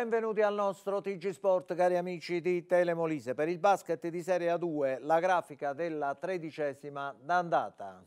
Benvenuti al nostro TG Sport, cari amici di Telemolise. Per il basket di Serie A2, la grafica della tredicesima d'andata.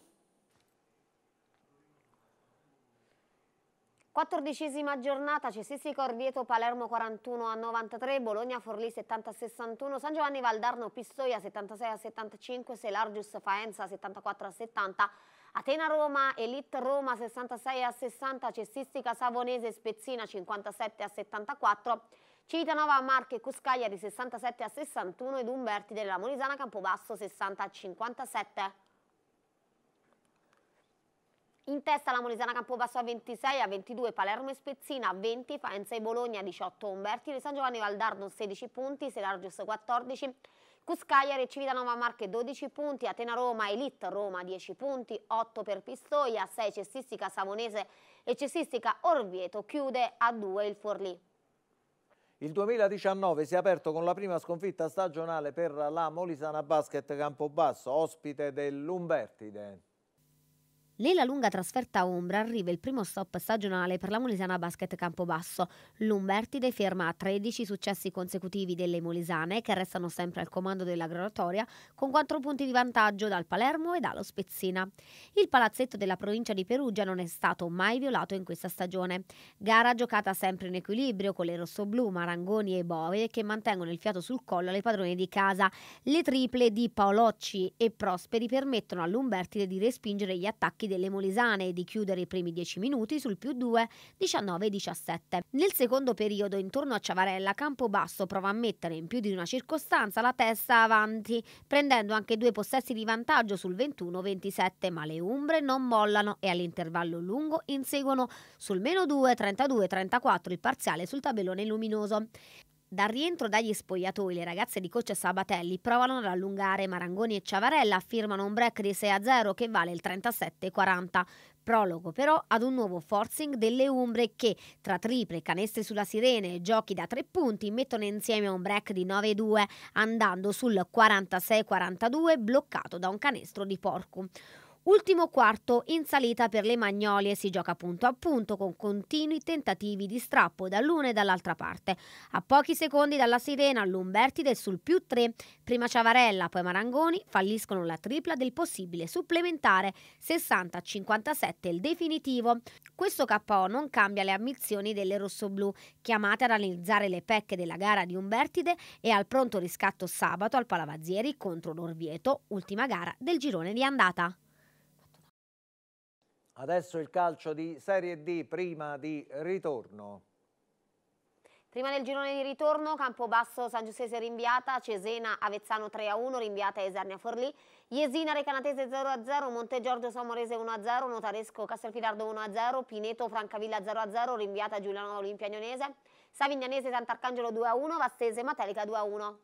Quattordicesima giornata, Cessi Corvieto, Palermo 41 a 93, Bologna Forlì 70 a 61, San Giovanni Valdarno Pistoia 76 a 75, Selargius Faenza 74 a 70, Atena Roma, Elite Roma 66 a 60, Cestistica Savonese Spezzina 57 a 74, Civitanova Marche Cuscaglia di 67 a 61 ed Umberti della Molisana Campobasso 60 a 57. In testa la Molisana Campobasso a 26, a 22 Palermo e Spezzina, a 20 Faenza e Bologna, a 18 Umberti, San Giovanni Valdarno 16 punti, Selargius 14, Cuscagliari e Civitanova Marche 12 punti, Atena Roma, Elite Roma 10 punti, 8 per Pistoia, 6 cestistica Savonese e cestistica Orvieto, chiude a 2 il Forlì. Il 2019 si è aperto con la prima sconfitta stagionale per la Molisana Basket Campobasso, ospite dell'Umbertide. Nella lunga trasferta a Umbra arriva il primo stop stagionale per la Molisana Basket Campobasso. L'Umbertide ferma a 13 successi consecutivi delle Molisane, che restano sempre al comando della graduatoria, con 4 punti di vantaggio dal Palermo e dallo Spezzina. Il palazzetto della provincia di Perugia non è stato mai violato in questa stagione. Gara giocata sempre in equilibrio con le rossoblù, marangoni e bove che mantengono il fiato sul collo alle padrone di casa. Le triple di Paolocci e Prosperi permettono all'Umbertide di respingere gli attacchi delle Molisane di chiudere i primi 10 minuti sul più 2, 19-17. Nel secondo periodo, intorno a Ciavarella, Campobasso prova a mettere in più di una circostanza la testa avanti, prendendo anche due possessi di vantaggio sul 21-27, ma le Umbre non mollano e all'intervallo lungo inseguono sul meno 2, 32-34 il parziale sul tabellone luminoso. Dal rientro dagli spogliatoi le ragazze di coach Sabatelli provano ad allungare Marangoni e Ciavarella, firmano un break di 6-0 che vale il 37-40. Prologo però ad un nuovo forcing delle Umbre che, tra triple, canestre sulla sirene e giochi da tre punti, mettono insieme un break di 9-2, andando sul 46-42 bloccato da un canestro di porco. Ultimo quarto in salita per le Magnolie si gioca punto a punto con continui tentativi di strappo dall'una e dall'altra parte. A pochi secondi dalla sirena Lumbertide sul più 3, prima Ciavarella poi Marangoni falliscono la tripla del possibile supplementare 60-57 il definitivo. Questo KO non cambia le ambizioni delle rossoblù chiamate ad analizzare le pecche della gara di Umbertide e al pronto riscatto sabato al Palavazieri contro l'Orvieto, ultima gara del girone di andata. Adesso il calcio di Serie D prima di ritorno. Prima del girone di ritorno, Campobasso San Giuseppe rinviata, Cesena Avezzano 3-1, rinviata Esernia Forlì, Iesina Recanatese 0-0, Monte Giorgio Samorese 1-0, Notaresco Castelfidardo 1-0, Pineto Francavilla 0-0, rinviata Giuliano Olimpianionese, Savignanese Sant'Arcangelo 2-1, Vastese Matelica 2-1.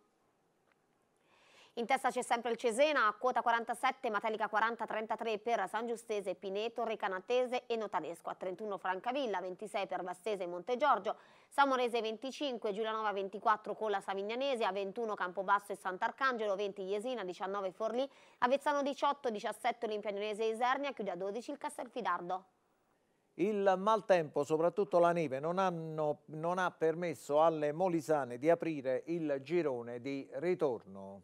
In testa c'è sempre il Cesena a quota 47, Matelica 40-33 per San Giustese, Pineto, Recanatese e Notaresco, a 31 Francavilla, 26 per Vastese e Montegiorgio, Samorese 25, Giulianova 24 con la Savignanese, a 21 Campobasso e Sant'Arcangelo, 20 Iesina, 19 Forlì, Avezzano 18, 17 Olimpianese e Isernia, chiude a 12 il Castelfidardo. Il maltempo, soprattutto la neve, non, hanno, non ha permesso alle molisane di aprire il girone di ritorno.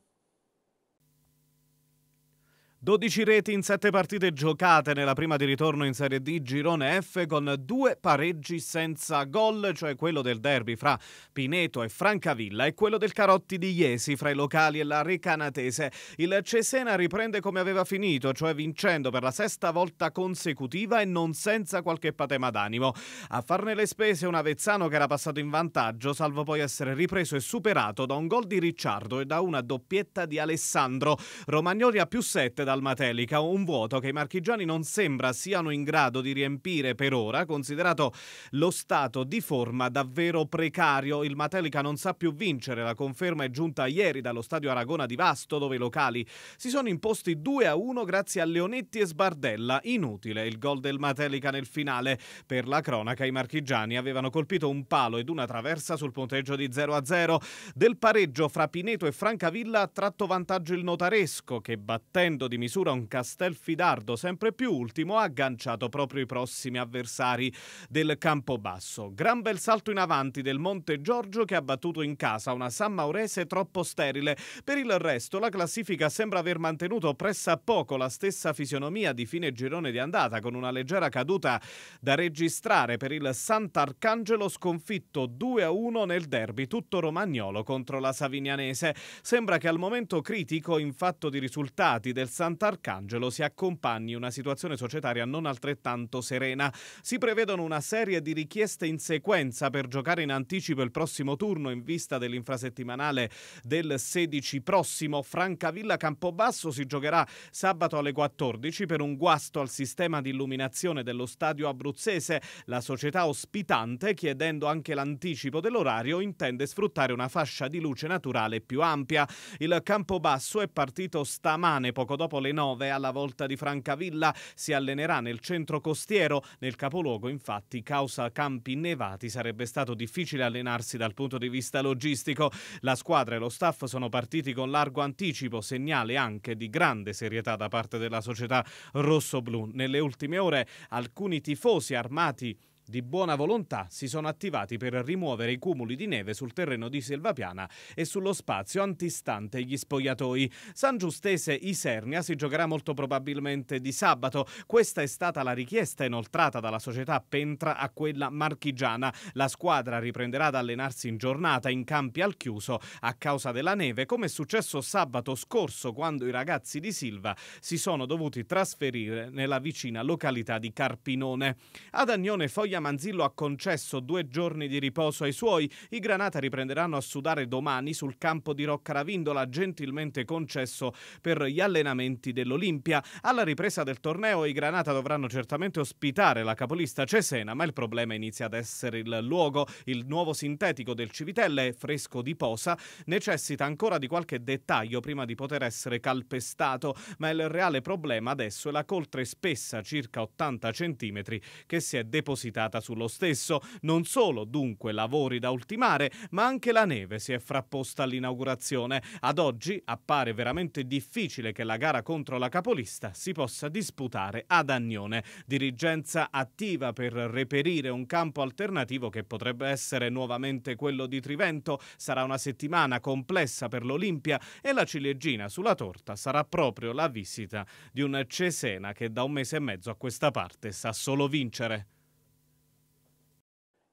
12 reti in 7 partite giocate nella prima di ritorno in Serie D Girone F con due pareggi senza gol, cioè quello del derby fra Pineto e Francavilla e quello del Carotti di Iesi fra i locali e la Recanatese. Il Cesena riprende come aveva finito, cioè vincendo per la sesta volta consecutiva e non senza qualche patema d'animo. A farne le spese un Avezzano che era passato in vantaggio, salvo poi essere ripreso e superato da un gol di Ricciardo e da una doppietta di Alessandro. Romagnoli a più 7 Dalmatelica, un vuoto che i marchigiani non sembra siano in grado di riempire per ora, considerato lo stato di forma davvero precario. Il Matelica non sa più vincere, la conferma è giunta ieri dallo stadio Aragona di Vasto, dove i locali si sono imposti 2 a 1 grazie a Leonetti e Sbardella. Inutile il gol del Matelica nel finale. Per la cronaca i marchigiani avevano colpito un palo ed una traversa sul punteggio di 0 a 0. Del pareggio fra Pineto e Francavilla ha tratto vantaggio il notaresco che battendo di di misura un Castelfidardo sempre più ultimo ha agganciato proprio i prossimi avversari del Campobasso. Gran bel salto in avanti del Monte Giorgio che ha battuto in casa una San Maurese troppo sterile. Per il resto la classifica sembra aver mantenuto pressa poco la stessa fisionomia di fine girone di andata con una leggera caduta da registrare per il Sant'Arcangelo sconfitto 2-1 nel derby tutto romagnolo contro la Savignanese. Sembra che al momento critico in fatto di risultati del Sant'Arcangelo Sant'Arcangelo si accompagni una situazione societaria non altrettanto serena. Si prevedono una serie di richieste in sequenza per giocare in anticipo il prossimo turno in vista dell'infrasettimanale del 16 prossimo. Francavilla Campobasso si giocherà sabato alle 14 per un guasto al sistema di illuminazione dello stadio abruzzese. La società ospitante, chiedendo anche l'anticipo dell'orario, intende sfruttare una fascia di luce naturale più ampia. Il Campobasso è partito stamane poco dopo dopo le 9 alla volta di Francavilla si allenerà nel centro costiero. Nel capoluogo, infatti, causa campi innevati sarebbe stato difficile allenarsi dal punto di vista logistico. La squadra e lo staff sono partiti con largo anticipo, segnale anche di grande serietà da parte della società rosso-blu. Nelle ultime ore alcuni tifosi armati di buona volontà si sono attivati per rimuovere i cumuli di neve sul terreno di Selvapiana e sullo spazio antistante gli spogliatoi. San Giustese Isernia si giocherà molto probabilmente di sabato. Questa è stata la richiesta inoltrata dalla società Pentra a quella marchigiana. La squadra riprenderà ad allenarsi in giornata in campi al chiuso a causa della neve, come è successo sabato scorso quando i ragazzi di Silva si sono dovuti trasferire nella vicina località di Carpinone. Ad Agnone Foglia Puglia Manzillo ha concesso due giorni di riposo ai suoi. I Granata riprenderanno a sudare domani sul campo di Rocca Ravindola, gentilmente concesso per gli allenamenti dell'Olimpia. Alla ripresa del torneo i Granata dovranno certamente ospitare la capolista Cesena, ma il problema inizia ad essere il luogo. Il nuovo sintetico del Civitelle, fresco di posa, necessita ancora di qualche dettaglio prima di poter essere calpestato, ma il reale problema adesso è la coltre spessa, circa 80 cm, che si è depositata concentrata sullo stesso. Non solo dunque lavori da ultimare, ma anche la neve si è frapposta all'inaugurazione. Ad oggi appare veramente difficile che la gara contro la capolista si possa disputare ad Agnone. Dirigenza attiva per reperire un campo alternativo che potrebbe essere nuovamente quello di Trivento. Sarà una settimana complessa per l'Olimpia e la ciliegina sulla torta sarà proprio la visita di un Cesena che da un mese e mezzo a questa parte sa solo vincere.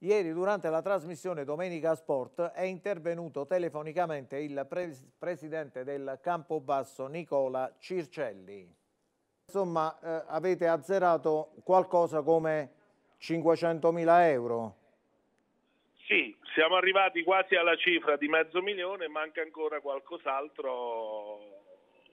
Ieri durante la trasmissione Domenica Sport è intervenuto telefonicamente il pre presidente del Campobasso Nicola Circelli. Insomma eh, avete azzerato qualcosa come 500.000 euro. Sì, siamo arrivati quasi alla cifra di mezzo milione, manca ancora qualcos'altro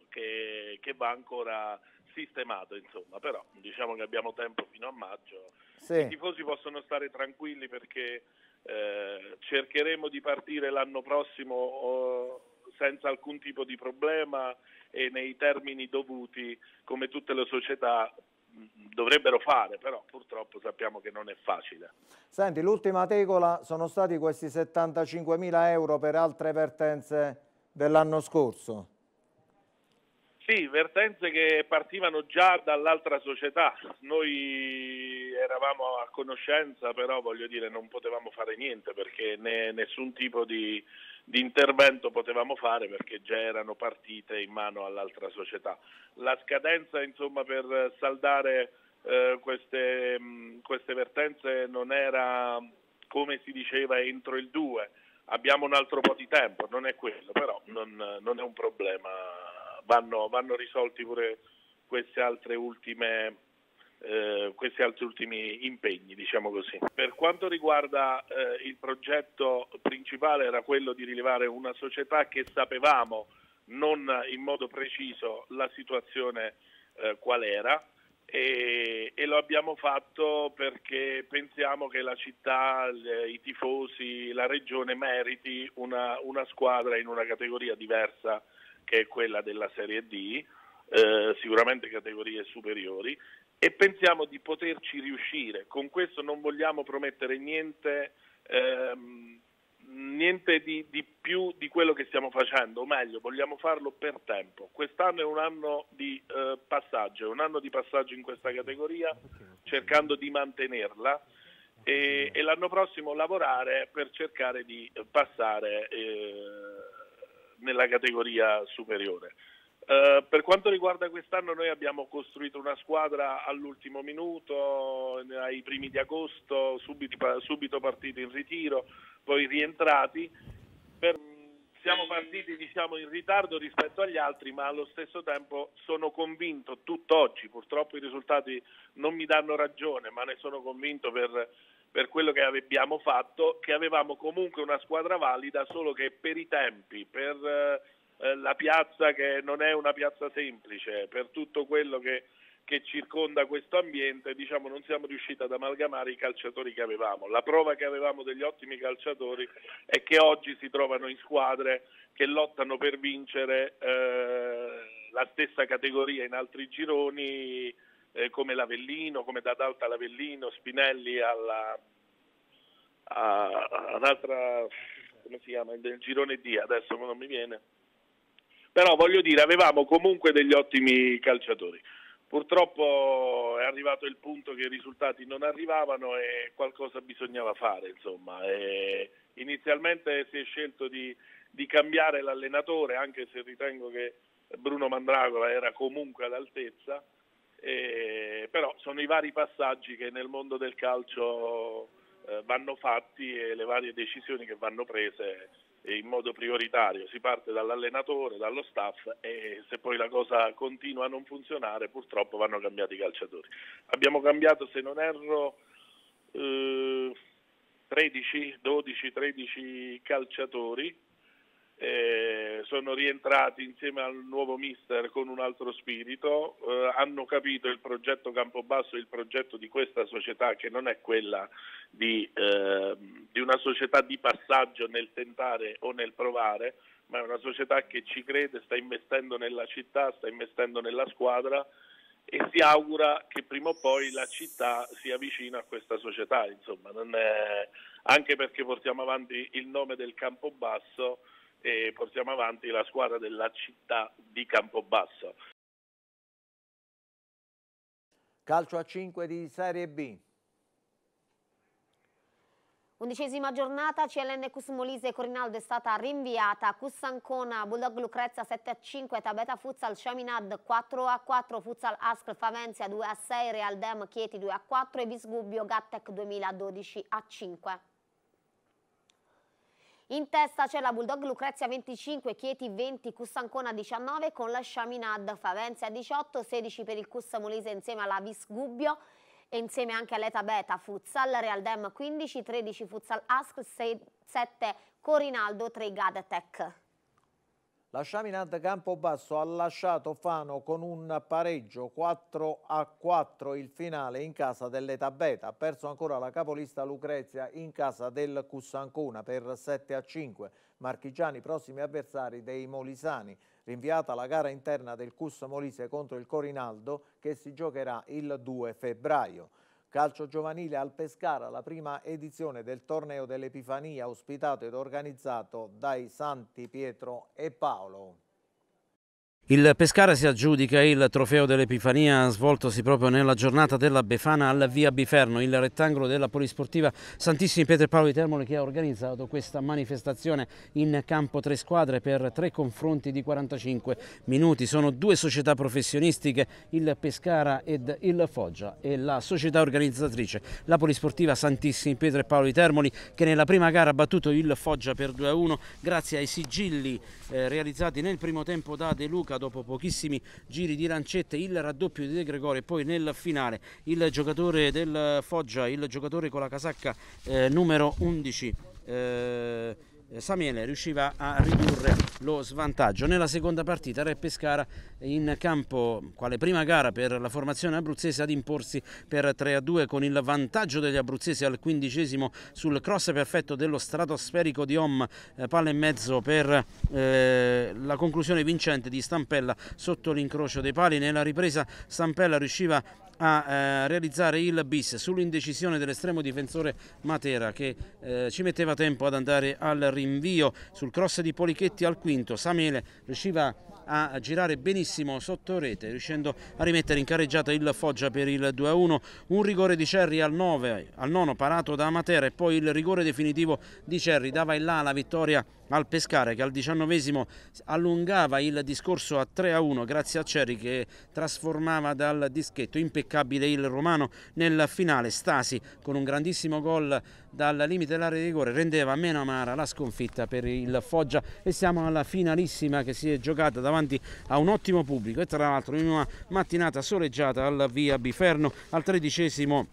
che, che va ancora sistemato, insomma, però diciamo che abbiamo tempo fino a maggio sì. i tifosi possono stare tranquilli perché eh, cercheremo di partire l'anno prossimo oh, senza alcun tipo di problema e nei termini dovuti come tutte le società mm, dovrebbero fare, però purtroppo sappiamo che non è facile. Senti, l'ultima tegola sono stati questi 75 mila euro per altre vertenze dell'anno scorso. Sì, vertenze che partivano già dall'altra società. Noi eravamo a conoscenza, però voglio dire non potevamo fare niente perché ne, nessun tipo di, di intervento potevamo fare perché già erano partite in mano all'altra società. La scadenza insomma, per saldare eh, queste, mh, mm, queste vertenze non era, come si diceva, entro il 2. Abbiamo un altro po' di tempo, non è quello, però non, non è un problema vanno, vanno risolti pure queste altre ultime eh, questi altri ultimi impegni, diciamo così. Per quanto riguarda eh, il progetto principale era quello di rilevare una società che sapevamo non in modo preciso la situazione eh, qual era e, e, lo abbiamo fatto perché pensiamo che la città, le, i tifosi, la regione meriti una, una squadra in una categoria diversa che è quella della Serie D, eh, sicuramente categorie superiori, e pensiamo di poterci riuscire. Con questo non vogliamo promettere niente, ehm, niente di, di, più di quello che stiamo facendo, o meglio, vogliamo farlo per tempo. Quest'anno è un anno di eh, passaggio, è un anno di passaggio in questa categoria, cercando di mantenerla. E, e l'anno prossimo lavorare per cercare di passare eh, nella categoria superiore. Uh, per quanto riguarda quest'anno noi abbiamo costruito una squadra all'ultimo minuto, ai primi di agosto, subito, subito partiti in ritiro, poi rientrati. Per, siamo partiti diciamo, in ritardo rispetto agli altri, ma allo stesso tempo sono convinto tutt'oggi, purtroppo i risultati non mi danno ragione, ma ne sono convinto per per quello che abbiamo fatto, che avevamo comunque una squadra valida, solo che per i tempi, per eh, eh, la piazza che non è una piazza semplice, per tutto quello che, che circonda questo ambiente, diciamo, non siamo riusciti ad amalgamare i calciatori che avevamo. La prova che avevamo degli ottimi calciatori è che oggi si trovano in squadre che lottano per vincere eh, la stessa categoria in altri gironi eh, come l'Avellino, come Dadalta Lavellino, Spinelli alla, a, all'altra, come si chiama, del girone D, adesso non mi viene. Però voglio dire, avevamo comunque degli ottimi calciatori. Purtroppo è arrivato il punto che i risultati non arrivavano e qualcosa bisognava fare, insomma. E inizialmente si è scelto di, di cambiare l'allenatore, anche se ritengo che Bruno Mandragola era comunque all'altezza, eh, però sono i vari passaggi che nel mondo del calcio eh, vanno fatti e le varie decisioni che vanno prese in modo prioritario. Si parte dall'allenatore, dallo staff e se poi la cosa continua a non funzionare purtroppo vanno cambiati i calciatori. Abbiamo cambiato, se non erro, eh, 13, 12, 13 calciatori eh, sono rientrati insieme al nuovo mister con un altro spirito, eh, hanno capito il progetto Campobasso, il progetto di questa società che non è quella di, eh, di una società di passaggio nel tentare o nel provare, ma è una società che ci crede, sta investendo nella città, sta investendo nella squadra e si augura che prima o poi la città sia vicina a questa società, insomma, è... anche perché portiamo avanti il nome del Campobasso e portiamo avanti la squadra della città di Campobasso. Calcio a 5 di Serie B. Undicesima giornata, CLN Cus Molise Corinaldo è stata rinviata, Cus Ancona, Bulldog Lucrezia 7 a 5, Tabeta Futsal, Chaminad 4 a 4, Futsal Ascl Favenzia 2 a 6, Real Dem Chieti 2 a 4 e Visgubbio Gattec 2012 a 5. In testa c'è la Bulldog Lucrezia 25, Chieti 20, Cussancona 19 con la Shaminad Favenzia 18, 16 per il Cussa Molise insieme alla Vis Gubbio e insieme anche all'Eta Beta Futsal, Real Dem 15, 13 Futsal Ask, 6, 7 Corinaldo, 3 Gadetec. La Sciaminat Campobasso ha lasciato Fano con un pareggio 4 a 4 il finale in casa dell'Etabeta. Ha perso ancora la capolista Lucrezia in casa del Cussancona per 7 a 5. Marchigiani prossimi avversari dei Molisani. Rinviata la gara interna del Cus Molise contro il Corinaldo che si giocherà il 2 febbraio. Calcio giovanile al Pescara, la prima edizione del torneo dell'Epifania ospitato ed organizzato dai Santi Pietro e Paolo. Il Pescara si aggiudica il trofeo dell'Epifania svoltosi proprio nella giornata della Befana alla via Biferno, il rettangolo della polisportiva Santissimi Pietro e Paolo di Termoli che ha organizzato questa manifestazione in campo tre squadre per tre confronti di 45 minuti. Sono due società professionistiche, il Pescara ed il Foggia e la società organizzatrice, la polisportiva Santissimi Pietro e Paolo di Termoli che nella prima gara ha battuto il Foggia per 2-1 grazie ai sigilli eh, realizzati nel primo tempo da De Luca dopo pochissimi giri di lancette il raddoppio di De Gregori e poi nel finale il giocatore del Foggia, il giocatore con la casacca eh, numero 11 eh, eh, Samiele riusciva a ridurre lo svantaggio. Nella seconda partita Re Pescara in campo, quale prima gara per la formazione abruzzese, ad imporsi per 3-2 con il vantaggio degli abruzzesi al quindicesimo sul cross perfetto dello stratosferico di Om, eh, palla e mezzo per eh, la conclusione vincente di Stampella sotto l'incrocio dei pali. Nella ripresa Stampella riusciva a eh, realizzare il bis sull'indecisione dell'estremo difensore Matera che eh, ci metteva tempo ad andare al ritorno rinvio sul cross di Polichetti al quinto, Samele riusciva a girare benissimo sotto rete, riuscendo a rimettere in carreggiata il Foggia per il 2-1, un rigore di Cerri al, 9, al nono parato da Matera e poi il rigore definitivo di Cerri dava in là la vittoria al Pescare che al diciannovesimo allungava il discorso a 3-1 grazie a Cerri che trasformava dal dischetto impeccabile il romano nel finale Stasi con un grandissimo gol dal limite dell'area di rigore rendeva meno amara la sconfitta per il Foggia e siamo alla finalissima che si è giocata davanti a un ottimo pubblico e tra l'altro in una mattinata soleggiata al via Biferno al tredicesimo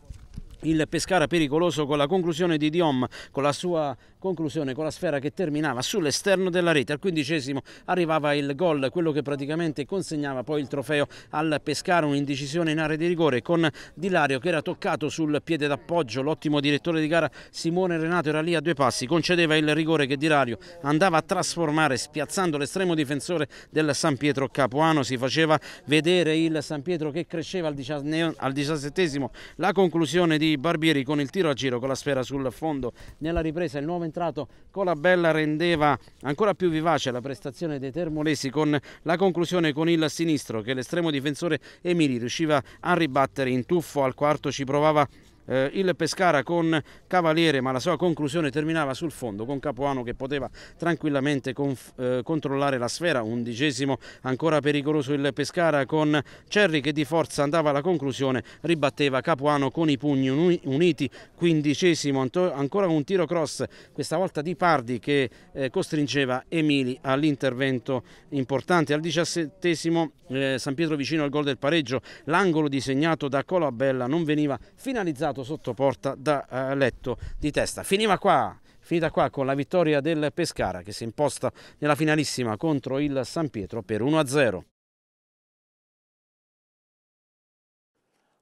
il Pescara pericoloso con la conclusione di Diom con la sua conclusione con la sfera che terminava sull'esterno della rete. Al quindicesimo arrivava il gol, quello che praticamente consegnava poi il trofeo al Pescara, un'indecisione in area di rigore con Dilario che era toccato sul piede d'appoggio, l'ottimo direttore di gara Simone Renato era lì a due passi, concedeva il rigore che Dilario andava a trasformare spiazzando l'estremo difensore del San Pietro Capuano, si faceva vedere il San Pietro che cresceva al, al diciassettesimo, la conclusione di Barbieri con il tiro a giro con la sfera sul fondo, nella ripresa il nuovo intervento centrato Colabella rendeva ancora più vivace la prestazione dei termolesi con la conclusione con il sinistro che l'estremo difensore Emili riusciva a ribattere in tuffo al quarto ci provava eh, il Pescara con Cavaliere ma la sua conclusione terminava sul fondo con Capuano che poteva tranquillamente eh, controllare la sfera undicesimo ancora pericoloso il Pescara con Cerri che di forza andava alla conclusione ribatteva Capuano con i pugni uniti quindicesimo ancora un tiro cross questa volta di Pardi che eh, costringeva Emili all'intervento importante al diciassettesimo eh, San Pietro vicino al gol del pareggio l'angolo disegnato da Colabella non veniva finalizzato schiacciato sotto porta da eh, letto di testa. Finiva qua finita qua con la vittoria del Pescara che si imposta nella finalissima contro il San Pietro per 1-0.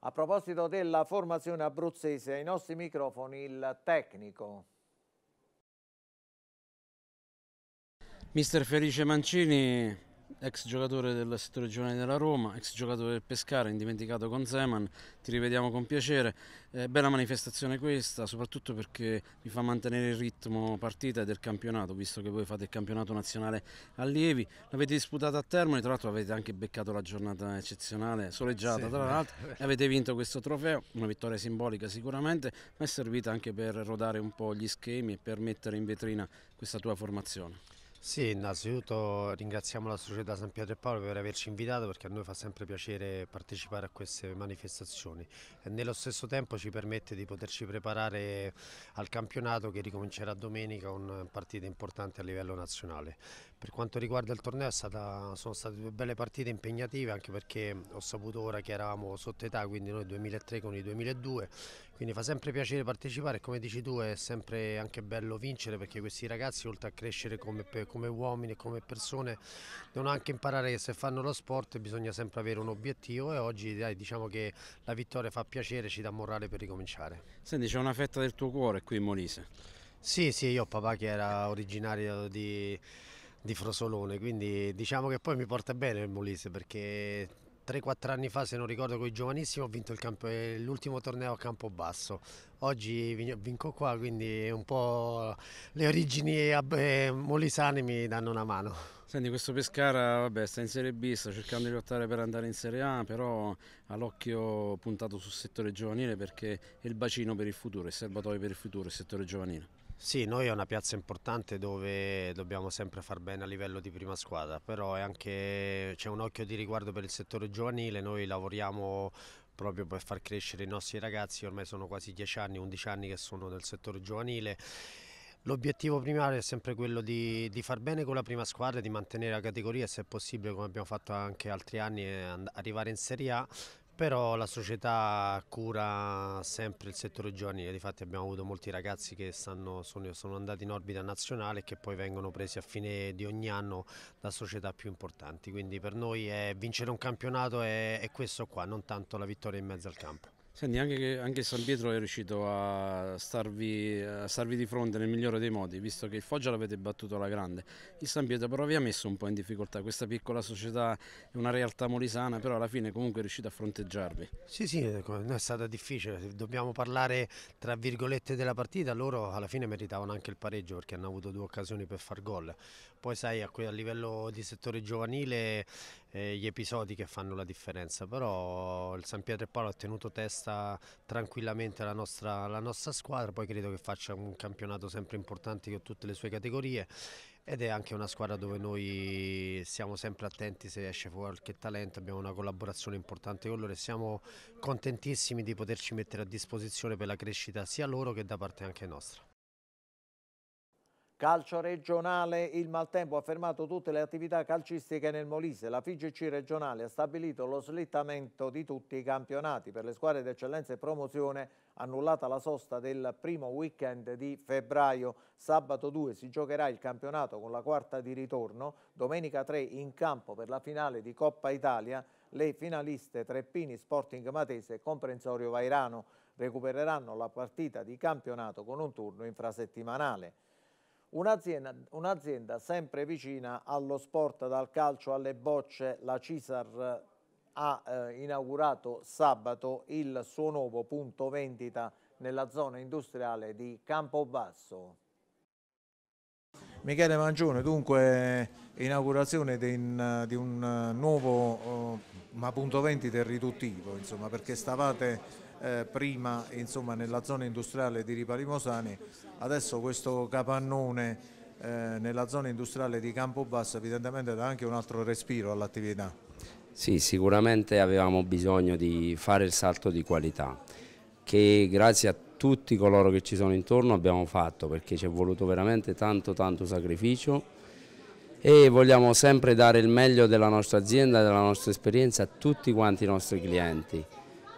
A proposito della formazione abruzzese, ai nostri microfoni il tecnico. Mister Felice Mancini ex giocatore del settore giovanile della Roma, ex giocatore del Pescara, indimenticato con Zeman, ti rivediamo con piacere. Eh, bella manifestazione questa, soprattutto perché vi fa mantenere il ritmo partita e del campionato, visto che voi fate il campionato nazionale allievi. L'avete disputata a Termoli, tra l'altro avete anche beccato la giornata eccezionale, soleggiata sì, tra eh, l'altro, eh. e avete vinto questo trofeo, una vittoria simbolica sicuramente, ma è servita anche per rodare un po' gli schemi e per mettere in vetrina questa tua formazione. Sì, innanzitutto ringraziamo la società San Pietro e Paolo per averci invitato perché a noi fa sempre piacere partecipare a queste manifestazioni e nello stesso tempo ci permette di poterci preparare al campionato che ricomincerà domenica con partite importanti a livello nazionale. Per quanto riguarda il torneo stata, sono state due belle partite impegnative anche perché ho saputo ora che eravamo sotto età, quindi noi 2003 con i 2002, quindi fa sempre piacere partecipare e come dici tu è sempre anche bello vincere perché questi ragazzi oltre a crescere come, come uomini e come persone devono anche imparare che se fanno lo sport bisogna sempre avere un obiettivo e oggi dai, diciamo che la vittoria fa piacere, ci dà morale per ricominciare. Senti c'è una fetta del tuo cuore qui in Molise? Sì, sì, io ho papà che era originario di di Frosolone, quindi diciamo che poi mi porta bene il Molise perché 3-4 anni fa, se non ricordo, con i giovanissimi ho vinto eh, l'ultimo torneo a Campobasso. Oggi vinco qua, quindi un po' le origini eh, molisane mi danno una mano. Senti, questo Pescara vabbè, sta in Serie B, sta cercando di lottare per andare in Serie A, però ha l'occhio puntato sul settore giovanile perché è il bacino per il futuro, è il serbatoio per il futuro, il settore giovanile. Sì, noi è una piazza importante dove dobbiamo sempre far bene a livello di prima squadra, però c'è un occhio di riguardo per il settore giovanile, noi lavoriamo proprio per far crescere i nostri ragazzi, ormai sono quasi 10 anni, 11 anni che sono nel settore giovanile. L'obiettivo primario è sempre quello di, di, far bene con la prima squadra, di mantenere la categoria se è possibile come abbiamo fatto anche altri anni arrivare in Serie A però la società cura sempre il settore giovanile, difatti abbiamo avuto molti ragazzi che stanno, sono, sono, andati in orbita nazionale e che poi vengono presi a fine di ogni anno da società più importanti, quindi per noi è, vincere un campionato è, è questo qua, non tanto la vittoria in mezzo al campo. Senti, anche, anche, San Pietro è riuscito a starvi, a starvi, di fronte nel migliore dei modi, visto che il Foggia l'avete battuto alla grande. Il San Pietro però vi ha messo un po' in difficoltà, questa piccola società è una realtà molisana, però alla fine comunque è riuscito a fronteggiarvi. Sì, sì, eh, è stata difficile, dobbiamo parlare tra virgolette della partita, loro alla fine meritavano anche il pareggio perché hanno avuto due occasioni per far gol. Poi sai, a, a livello di settore giovanile eh, gli episodi che fanno la differenza, però il San Pietro e Paolo ha tenuto testa tranquillamente alla nostra, alla nostra squadra, poi credo che faccia un campionato sempre importante con tutte le sue categorie ed è anche una squadra dove noi siamo sempre attenti se esce fuori qualche talento, abbiamo una collaborazione importante con loro e siamo contentissimi di poterci mettere a disposizione per la crescita sia loro che da parte anche nostra. Calcio regionale, il maltempo ha fermato tutte le attività calcistiche nel Molise. La FIGC regionale ha stabilito lo slittamento di tutti i campionati. Per le squadre d'eccellenza e promozione annullata la sosta del primo weekend di febbraio. Sabato 2 si giocherà il campionato con la quarta di ritorno. Domenica 3 in campo per la finale di Coppa Italia le finaliste Treppini Sporting Matese e Comprensorio Vairano. Recupereranno la partita di campionato con un turno infrasettimanale. Un'azienda, un sempre vicina allo sport, dal calcio alle bocce, la Cisar eh, ha eh, inaugurato sabato il suo nuovo punto vendita nella zona industriale di Campobasso. Michele Mangione, dunque inaugurazione di un, di un eh, nuovo eh, ma punto vendita riduttivo, insomma, perché stavate eh, prima insomma, nella zona industriale di Ripari adesso questo capannone eh, nella zona industriale di Campobasso evidentemente dà anche un altro respiro all'attività. Sì, sicuramente avevamo bisogno di fare il salto di qualità che grazie a tutti coloro che ci sono intorno abbiamo fatto perché ci è voluto veramente tanto tanto sacrificio e vogliamo sempre dare il meglio della nostra azienda, della nostra esperienza a tutti quanti i nostri clienti.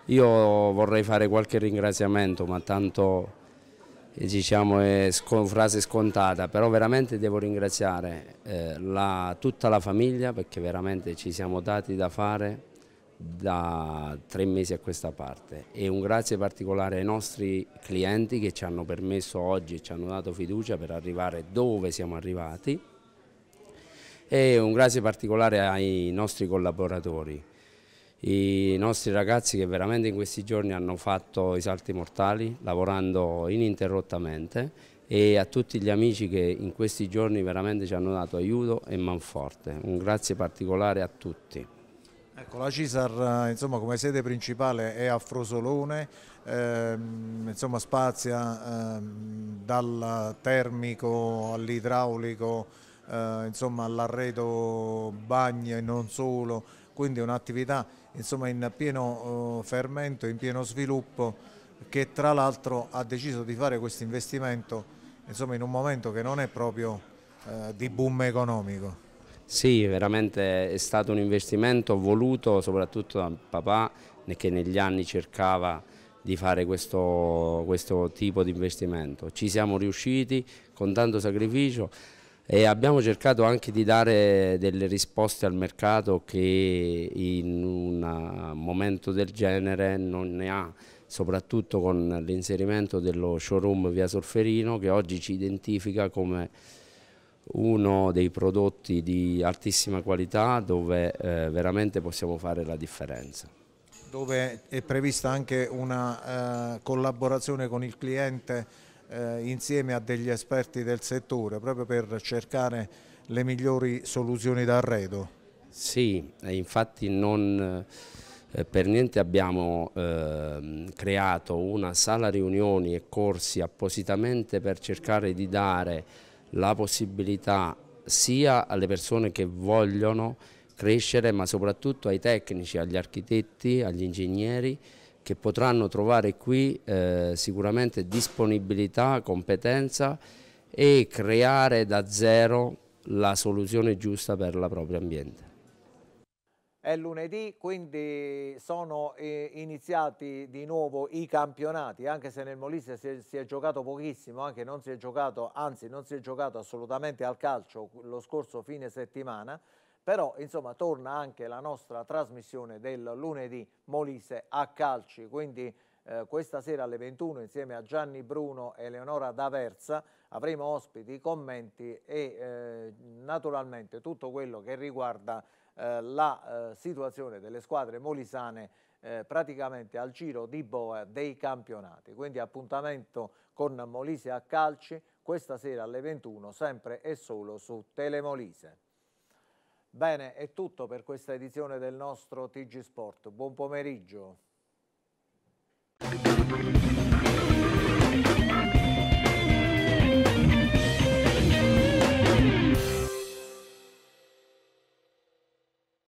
Io vorrei fare qualche ringraziamento ma tanto eh, diciamo, è sc frase scontata, però veramente devo ringraziare eh, la, tutta la famiglia perché veramente ci siamo dati da fare da tre mesi a questa parte e un grazie particolare ai nostri clienti che ci hanno permesso oggi, ci hanno dato fiducia per arrivare dove siamo arrivati e un grazie particolare ai nostri collaboratori, i nostri ragazzi che veramente in questi giorni hanno fatto i salti mortali lavorando ininterrottamente e a tutti gli amici che in questi giorni veramente ci hanno dato aiuto e manforte. Un grazie particolare a tutti. Ecco, la CISAR eh, insomma, come sede principale è a Frosolone, ehm, insomma, spazia ehm, dal termico all'idraulico, eh, all'arredo bagno e non solo, quindi è un'attività in pieno eh, fermento, in pieno sviluppo che tra l'altro ha deciso di fare questo investimento in un momento che non è proprio eh, di boom economico. Sì, veramente è stato un investimento voluto soprattutto da papà che negli anni cercava di fare questo, questo tipo di investimento. Ci siamo riusciti con tanto sacrificio e abbiamo cercato anche di dare delle risposte al mercato che in un momento del genere non ne ha soprattutto con l'inserimento dello showroom via Solferino che oggi ci identifica come uno dei prodotti di altissima qualità dove eh, veramente possiamo fare la differenza. Dove è prevista anche una eh, collaborazione con il cliente eh, insieme a degli esperti del settore proprio per cercare le migliori soluzioni d'arredo. Sì, infatti non eh, per niente abbiamo eh, creato una sala riunioni e corsi appositamente per cercare di dare la possibilità sia alle persone che vogliono crescere ma soprattutto ai tecnici, agli architetti, agli ingegneri che potranno trovare qui eh, sicuramente disponibilità, competenza e creare da zero la soluzione giusta per la propria ambiente è lunedì, quindi sono eh, iniziati di nuovo i campionati, anche se nel Molise si è, si è giocato pochissimo, anche non si è giocato, anzi non si è giocato assolutamente al calcio lo scorso fine settimana, però insomma torna anche la nostra trasmissione del lunedì Molise a calci, quindi eh, questa sera alle 21 insieme a Gianni Bruno e Leonora D'Aversa avremo ospiti, commenti e eh, naturalmente tutto quello che riguarda eh, la eh, situazione delle squadre molisane eh, praticamente al giro di boa dei campionati. Quindi appuntamento con Molise a calci questa sera alle 21 sempre e solo su Telemolise. Bene, è tutto per questa edizione del nostro TG Sport. Buon pomeriggio.